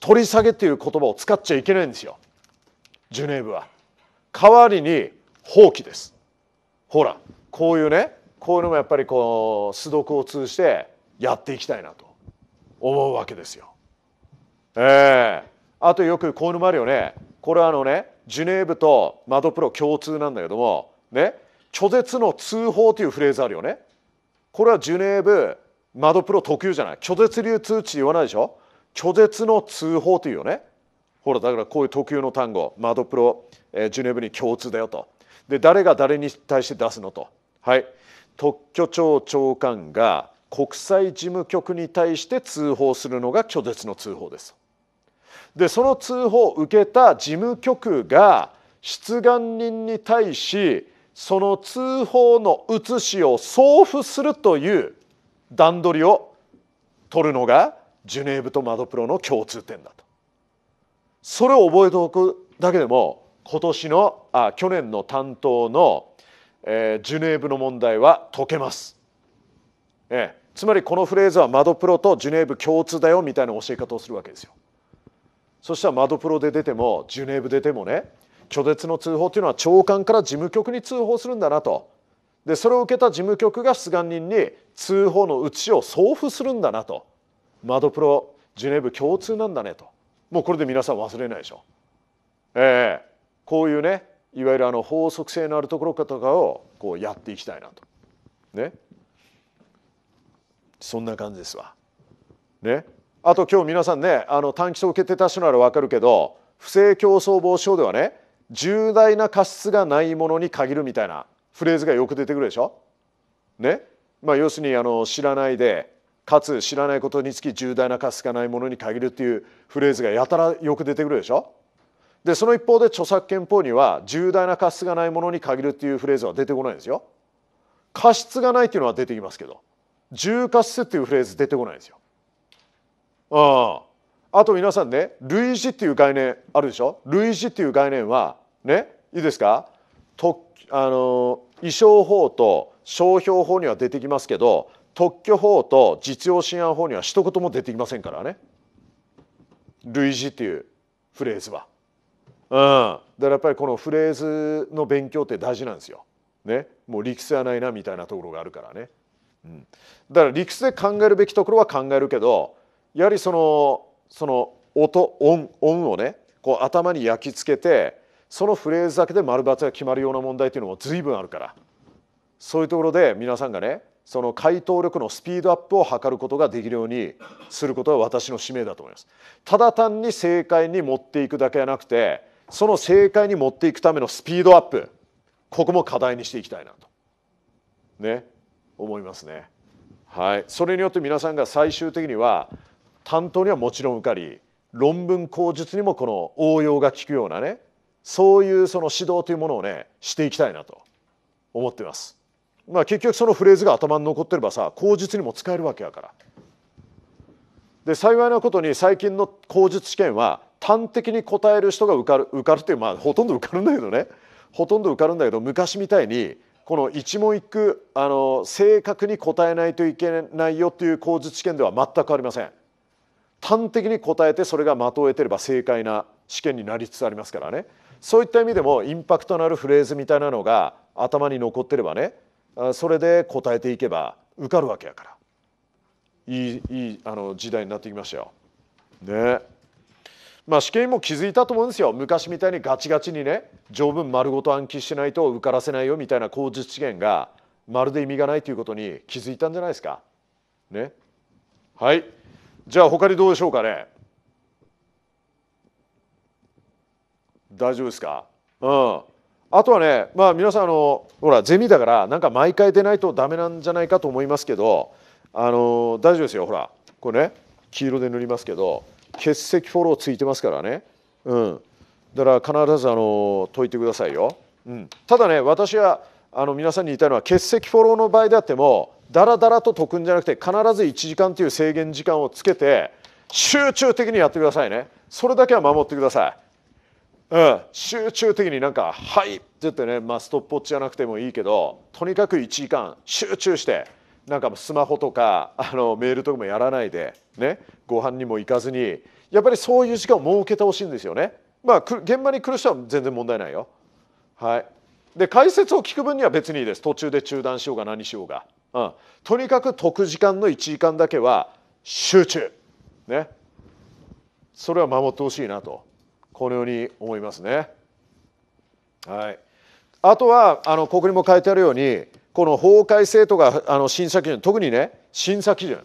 Speaker 1: 取り下げっていう言葉を使っちゃいけないんですよジュネーブは代わりに放棄ですほらこういうねこういうのもやっぱりこう素読を通じてやっていきたいなと思うわけですよええーあとよくこういうのもあるよねこれはあのねジュネーブとマドプロ共通なんだけどもね拒絶の通報というフレーズあるよねこれはジュネーブ窓プロ特有じゃない拒絶流通知言わないでしょ拒絶の通報というよねほらだからこういう特有の単語窓プロ、えー、ジュネーブに共通だよとで誰が誰に対して出すのとはい特許庁長官が国際事務局に対して通報するのが拒絶の通報ですでその通報を受けた事務局が出願人に対しその通報の写しを送付するという段取りを取るのがジュネーブとマドプロの共通点だと。それを覚えておくだけでも今年のあ去年の担当の、えー、ジュネーブの問題は解けます。ええ、つまりこのフレーズはマドプロとジュネーブ共通だよみたいな教え方をするわけですよ。そしたらマドプロで出てもジュネーブ出てもね拒絶の通報というのは長官から事務局に通報するんだなとでそれを受けた事務局が出願人に通報のうちを送付するんだなとマドプロジュネーブ共通なんだねともうこれで皆さん忘れないでしょ。えー、こういうねいわゆるあの法則性のあるところかとかをこうやっていきたいなと。ね。そんな感じですわ。ね。あと今日皆さんねあの短期受けてた人なら分かるけど不正競争防止法ではね重大な過失がないものに限るみたいなフレーズがよく出てくるでしょ。ねまあ、要するにあの知らないでかつ知らないことにつき重大な過失がないものに限るっていうフレーズがやたらよく出てくるでしょ。でその一方で著作権法には重大な過失がないものに限るっていうフレーズは出てこないんですよ。過失がないっていうのは出てきますけど重過失っていうフレーズ出てこないんですよ。あああと皆さんね類似っていう概念あるでしょ類似っていう概念はねいいですかとあの衣装法と商標法には出てきますけど特許法と実用新案法には一言も出てきませんからね類似っていうフレーズは。うん、だからやっぱりこのフレーズの勉強って大事なんですよ。ね、もう理屈はないなみたいなところがあるからね。うん、だから理屈で考えるべきところは考えるけどやはりそのその音音音をねこう頭に焼き付けてそのフレーズだけで丸抜が決まるような問題というのも随分あるからそういうところで皆さんがねその回答力のスピードアップを図ることができるようにすることは私の使命だと思います。ただ単に正解に持っていくだけじゃなくてその正解に持っていくためのスピードアップここも課題にしていきたいなとね思いますね。はい、それによって皆さんが最終的には担当にはもちろん受かり論文口述にもこの応用が利くようなねそういうその指導というものをねしていきたいなと思ってます。まあ、結局そのフレーズが頭に残ってればさ口述にも使えるわけやから。で幸いなことに最近の口述試験は端的に答える人が受かる受かるっていうまあほとんど受かるんだけどねほとんど受かるんだけど昔みたいにこの一問一句あの正確に答えないといけないよっていう口述試験では全くありません。端的に答えてそれが的を得てれば正解な試験になりつつありますからねそういった意味でもインパクトのあるフレーズみたいなのが頭に残ってればねそれで答えていけば受かるわけやからいいいいあの時代になってきましたよ。ねまあ、試験も気づいたと思うんですよ昔みたいにガチガチにね条文丸ごと暗記しないと受からせないよみたいな口述試験がまるで意味がないということに気づいたんじゃないですか。ね、はいじゃあ他にどうでしょうかね大丈夫ですかうんあとはねまあ皆さんあのほらゼミだからなんか毎回出ないとダメなんじゃないかと思いますけどあの大丈夫ですよほらこれね黄色で塗りますけど欠席フォローついてますからねうんだから必ずあの解いてくださいよ、うん、ただね私はあの皆さんに言いたいのは欠席フォローの場合であってもだらだらと解くんじゃなくて必ず1時間という制限時間をつけて集中的にやってくださいねそれだけは守ってください。うん、集中的になんか「はい」って言ってね、まあ、ストップウォッチじゃなくてもいいけどとにかく1時間集中してなんかスマホとかあのメールとかもやらないで、ね、ご飯にも行かずにやっぱりそういう時間を設けてほしいんですよね。まあ、現場に来る人は全然問題ないよ。はい、で解説を聞く分には別にいいです途中で中断しようが何しようが。うん、とにかく解く時間の1時間だけは集中、ね、それは守ってほしいなとこのように思いますね。はい、あとはあのここにも書いてあるようにこの法改正とかあの審査基準特にね審査基準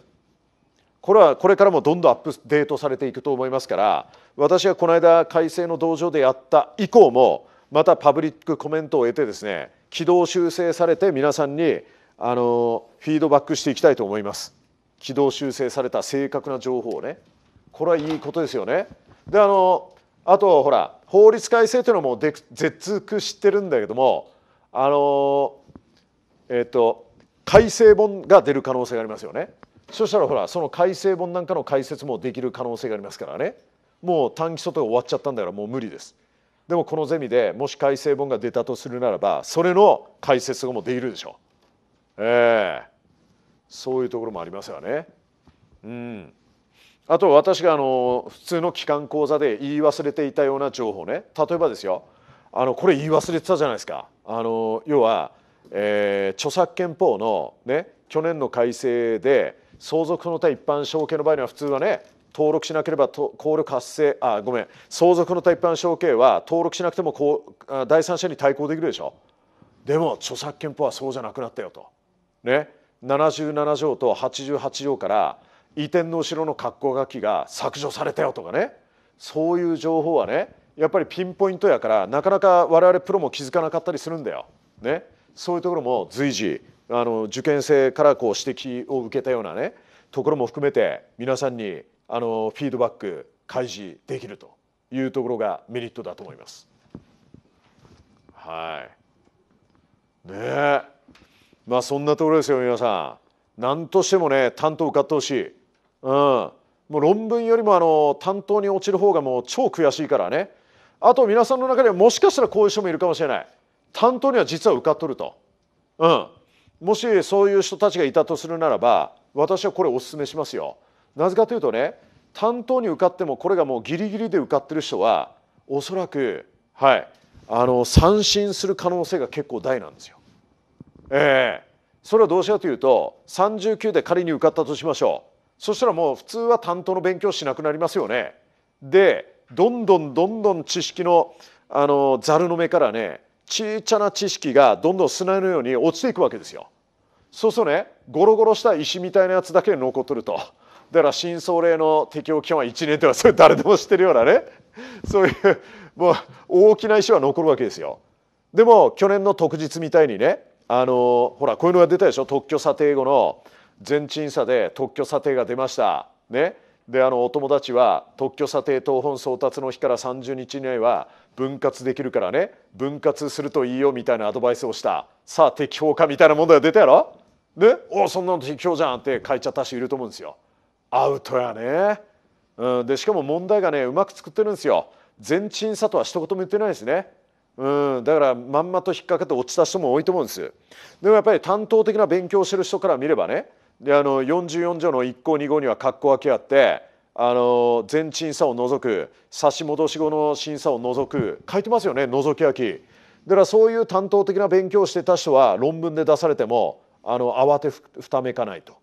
Speaker 1: これはこれからもどんどんアップデートされていくと思いますから私がこの間改正の道場でやった以降もまたパブリックコメントを得てですね軌道修正されて皆さんにあのフィードバックしていきたいと思います軌道修正された正確な情報をねこれはいいことですよねであのあとほら法律改正というのもう絶句知ってるんだけどもあのえっ、と改正本が出る可能性がありますよねそしたらほらその改正本なんかの解説もできる可能性がありますからねもう短期外が終わっちゃったんだからもう無理ですでもこのゼミでもし改正本が出たとするならばそれの解説後もできるでしょうえー、そういうところもありますよね。うん、あと私があの普通の機関講座で言い忘れていたような情報ね例えばですよあのこれ言い忘れてたじゃないですかあの要は、えー、著作権法の、ね、去年の改正で相続の他一般証券の場合には普通はね登録しなければ効力発生あごめん相続の他一般証券は登録しなくてもこう第三者に対抗できるでしょでも著作権法はそうじゃなくなったよと。ね、77条と88条から移転の後ろの格好書きが削除されたよとかねそういう情報はねやっぱりピンポイントやからなかなか我々プロも気づかなかったりするんだよ。ね、そういうところも随時あの受験生からこう指摘を受けたようなねところも含めて皆さんにあのフィードバック開示できるというところがメリットだと思います。はい、ねえまあそんなところですよ皆さん何としてもね担当受かってほしい、うん、もう論文よりもあの担当に落ちる方がもう超悔しいからねあと皆さんの中にはもしかしたらこういう人もいるかもしれない担当には実は受かっとると、うん、もしそういう人たちがいたとするならば私はこれお勧めしますよなぜかというとね担当に受かってもこれがもうギリギリで受かってる人はおそらくはいあの三振する可能性が結構大なんですよえそれはどうしようというと39で仮に受かったとしましょうそしたらもう普通は担当の勉強しなくなりますよね。でどんどんどんどん知識のあのざるの目からねちちゃな知識がどんどん砂のように落ちていくわけですよ。そうするとねゴロゴロした石みたいなやつだけ残っとると。だから新総霊の適用期間は1年とはそれ誰でも知ってるようなねそういうもう大きな石は残るわけですよ。でも去年の特日みたいにねあのほらこういうのが出たでしょ特許査定後の全鎮査で特許査定が出ました。ね、であのお友達は特許査定等本送達の日から30日以内は分割できるからね分割するといいよみたいなアドバイスをしたさあ適法化みたいな問題が出たやろねおそんなの適法じゃんって書いちゃった人いると思うんですよ。アウトやね。うん、でしかも問題がねうまく作ってるんですよ。全鎮査とは一言も言ってないですね。うんだからまんまと引っ掛けって落ちた人も多いと思うんですでもやっぱり担当的な勉強してる人から見ればねであの44条の1項2項には括弧分けあってあの全審査を除く差し戻し後の審査を除く書いてますよね除き書きだからそういう担当的な勉強をしてた人は論文で出されてもあの慌てふためかないと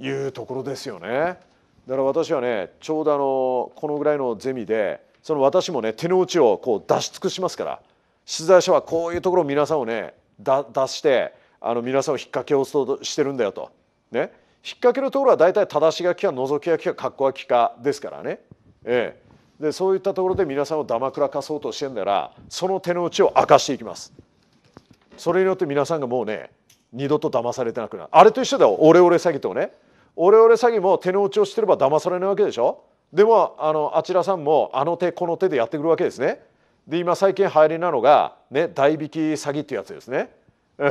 Speaker 1: いうところですよねだから私はねちょうどあのこのぐらいのゼミでその私もね手の内をこう出し尽くしますから出題者はこういうところを皆さんをね出してあの皆さんを引っ掛けをそうとしてるんだよと。ね、引っ掛けるところは大体正し書きか覗き書きか格好書きかですからね。ええ、でそういったところで皆さんをだまくらかそうとしてんだらその手の内を明かしていきます。それによって皆さんがもうね二度と騙されてなくなるあれと一緒だよオレオレ詐欺とねオレオレ詐欺も手の内をしてれば騙されないわけでしょでもあのあちらさんもあの手この手でやってくるわけですね。で今最近流行りなのが、ね、代引き詐欺っていうやつですね。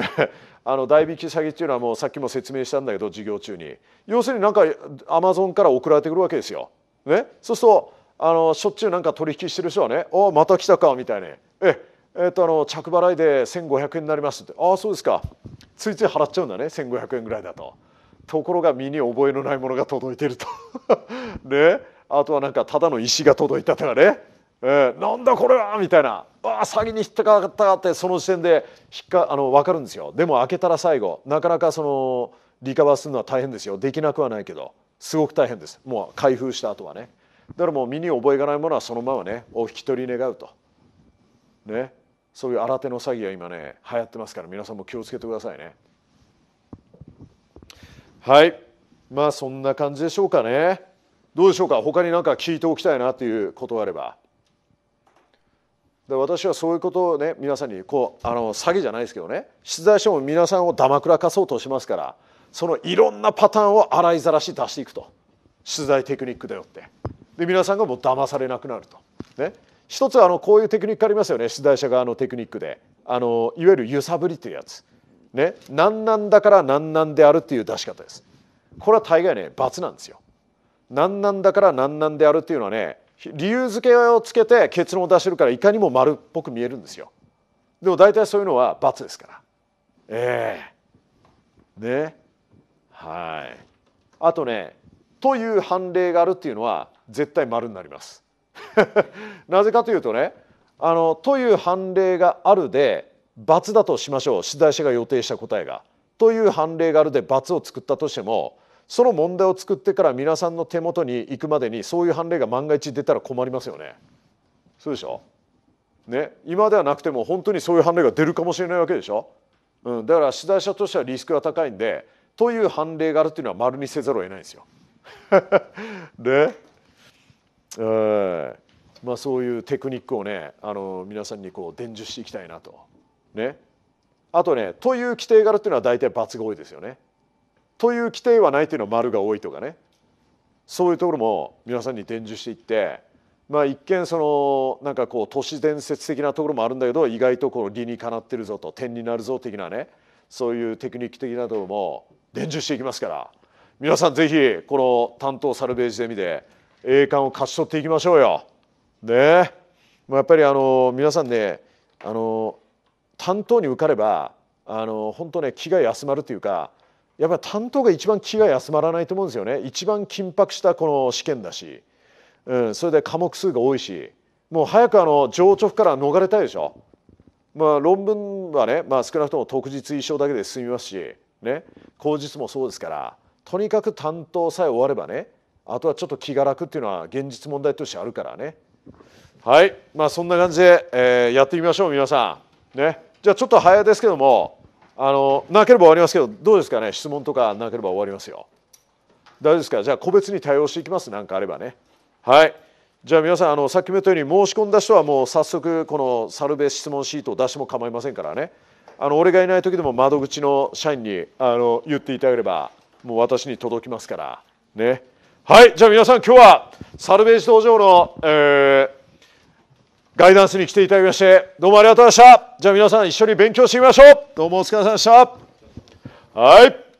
Speaker 1: あの代引き詐欺っていうのはもうさっきも説明したんだけど授業中に要するになんかアマゾンから送られてくるわけですよ。ね、そうするとあのしょっちゅうなんか取引してる人はね「あまた来たか」みたいに「ええー、とあの着払いで1,500円になります」って「ああそうですか」ついつい払っちゃうんだね1,500円ぐらいだと。ところが身に覚えのないものが届いてると ねあとはなんかただの石が届いたとかね、えー、なんだこれはみたいなあ詐欺に引っかかったってその時点で引っかあの分かるんですよでも開けたら最後なかなかそのリカバーするのは大変ですよできなくはないけどすごく大変ですもう開封した後はねだからもう身に覚えがないものはそのままねお引き取り願うとねそういう新手の詐欺は今ね流行ってますから皆さんも気をつけてくださいねはいまあそんな感じでしょうかねどうでしょうか他に何か聞いておきたいなということがあればで私はそういうことをね皆さんにこうあの詐欺じゃないですけどね出題者も皆さんをだまくらかそうとしますからそのいろんなパターンを洗いざらし出していくと出題テクニックだよってで皆さんがもう騙されなくなると、ね、一つあのこういうテクニックありますよね出題者側のテクニックであのいわゆる揺さぶりっていうやつ、ね、何なんだから何なんであるっていう出し方ですこれは大概ね罰なんですよ何なんだから何なんであるっていうのはね理由付けをつけて結論を出してるからいかにも丸っぽく見えるんですよ。でも大体そういうのは罰ですから。ええー、ねはい。あとねという判例があるっていうのは絶対丸になります。なぜかというとねあのという判例があるで罰だとしましょう出題者が予定した答えが。という判例があるで罰を作ったとしてもその問題を作ってから皆さんの手元に行くまでにそういう判例が万が一出たら困りますよね。そうでしょね、今ではなくても本当にそういう判例が出るかもしれないわけでしょ、うん、だから取材者としてはリスクが高いんでという判例があるっていうのは丸にせざるを得ないんですよ。で、えーまあ、そういうテクニックをねあの皆さんにこう伝授していきたいなと。ね、あとねという規定があるっていうのは大体罰が多いですよね。という規定はないというのは丸が多いとかねそういうところも皆さんに伝授していってまあ、一見そのなんかこう都市伝説的なところもあるんだけど意外とこう理にかなってるぞと点になるぞ的なねそういうテクニック的なところも伝授していきますから皆さん是非この担当サルベージゼミで栄冠を勝ち取っていきましょうよ。ねまあ、やっぱりあの皆さんねあの担当に受かればあの本当ね気が休まるというかやっぱり担当が一番気が休まらないと思うんですよね一番緊迫したこの試験だし、うん、それで科目数が多いしもう早くあの情直から逃れたいでしょ。まあ、論文はね、まあ、少なくとも特日一生だけで進みますし、ね、口実もそうですからとにかく担当さえ終わればねあとはちょっと気が楽っていうのは現実問題としてあるからねはいまあそんな感じで、えー、やってみましょう皆さんねじゃあちょっと早ですけどもあのなければ終わりますけどどうですかね質問とかなければ終わりますよ大丈夫ですかじゃあ個別に対応していきます何かあればねはいじゃあ皆さんあのきも言ったように申し込んだ人はもう早速このサルベ質問シートを出しても構いませんからねあの俺がいない時でも窓口の社員にあの言っていただければもう私に届きますからねはいじゃあ皆さん今日はサルベージ道場の、えーガイダンスに来ていただきまして、どうもありがとうございました。じゃあ皆さん一緒に勉強してみましょう。どうもお疲れ様でした。はい。